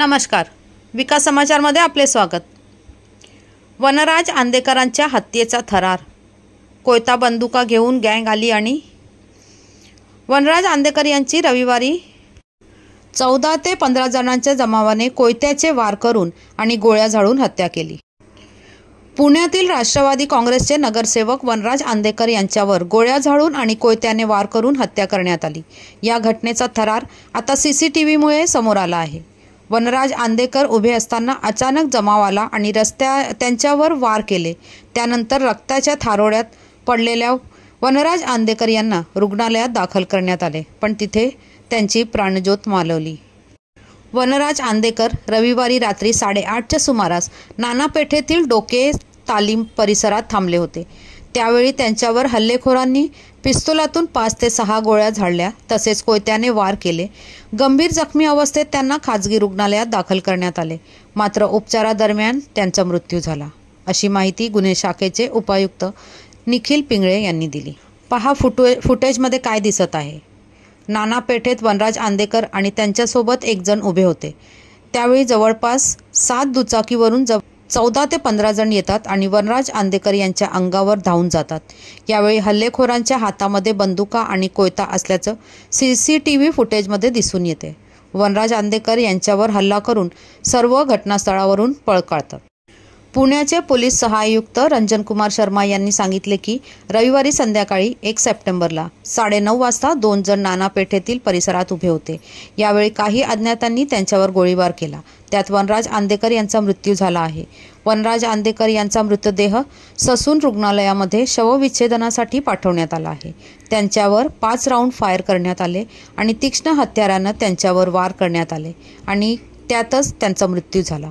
नमस्कार विकास समाचारमध्ये आपले स्वागत वनराज आंदेकरांच्या हत्येचा थरार कोयता बंदुका घेऊन गँग आली आणि वनराज आंदेकर यांची रविवारी चौदा ते पंधरा जणांच्या जमावाने कोयत्याचे वार करून आणि गोळ्या झाडून हत्या केली पुण्यातील राष्ट्रवादी काँग्रेसचे नगरसेवक वनराज आंदेकर यांच्यावर गोळ्या झाडून आणि कोयत्याने वार करून हत्या करण्यात आली या घटनेचा थरार आता सीसीटीव्हीमुळे समोर आला आहे वनराज आंदेकर उभे असताना अचानक जमाव आला आणि रस्त्या त्यांच्यावर वार केले त्यानंतर रक्ताच्या थारोळ्यात पडलेल्या वनराज आंदेकर यांना रुग्णालयात दाखल करण्यात आले पण तिथे त्यांची प्राणज्योत मालवली वनराज आंदेकर रविवारी रात्री साडेआठच्या सुमारास नाना पेठेतील डोके तालीम परिसरात थांबले होते त्यावेळी त्यांच्यावर हल्लेखोरांनी पिस्तुलातून पाच ते सहा गोळ्या झाडल्या तसेच कोयत्याने वार केले गंभीर जखमी अवस्थेत त्यांना खाजगी रुग्णालयात दाखल करण्यात आले मात्र उपचारादरम्यान त्यांचा मृत्यू झाला अशी माहिती गुन्हे शाखेचे उपायुक्त निखिल पिंगळे यांनी दिली पहा फुटे फुटेजमध्ये काय दिसत आहे नाना पेठेत वनराज आंदेकर आणि त्यांच्यासोबत एक जण उभे होते त्यावेळी जवळपास सात दुचाकीवरून जव चौदा ते पंधरा जण येतात आणि वनराज आंदेकर यांच्या अंगावर धावून जातात यावेळी हल्लेखोरांच्या हातामध्ये बंदुका आणि कोयता असल्याचं सी सी टी व्ही फुटेजमध्ये दिसून येते वनराज आंदेकर यांच्यावर हल्ला करून सर्व घटनास्थळावरून पळ काढतात पुण्याचे पोलीस सहायुक्त रंजनकुमार शर्मा यांनी सांगितले की रविवारी संध्याकाळी एक सप्टेंबरला साडेनऊ वाजता दोन जण नाना पेठेतील परिसरात उभे होते यावेळी काही अज्ञातांनी त्यांच्यावर गोळीबार केला त्यात वनराज आंदेकर यांचा मृत्यू झाला आहे वनराज आंदेकर यांचा मृतदेह ससून रुग्णालयामध्ये शवविच्छेदनासाठी पाठवण्यात आला आहे त्यांच्यावर पाच राऊंड फायर करण्यात आले आणि तीक्ष्ण हत्यारानं त्यांच्यावर वार करण्यात आले आणि त्यातच त्यांचा मृत्यू झाला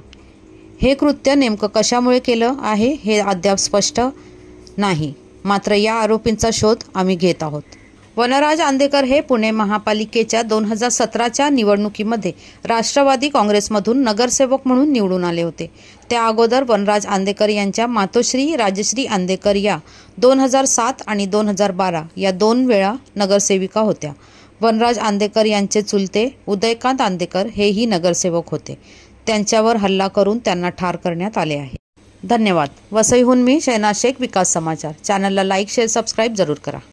हे कृत्य नेमकं कशामुळे केलं आहे हे अद्याप स्पष्ट नाही मात्र या आरोपींचा शोध आम्ही घेत आहोत वनराज आंदेकर हे पुणे महापालिकेच्या दोन हजार सतराच्या निवडणुकीमध्ये राष्ट्रवादी काँग्रेसमधून नगरसेवक म्हणून निवडून आले होते त्या अगोदर वनराज आंदेकर यांच्या मातोश्री राजश्री आंदेकर या दोन हजार सात आणि दोन हजार बारा या दोन वेळा नगरसेविका होत्या वनराज आंदेकर यांचे चुलते उदयकांत आंदेकर हेही नगरसेवक होते त्यांच्यावर हल्ला करून त्यांना ठार करण्यात आले आहे धन्यवाद वसईहून मी शैना शेख विकास समाचार चॅनलला लाईक शेअर सबस्क्राईब जरूर करा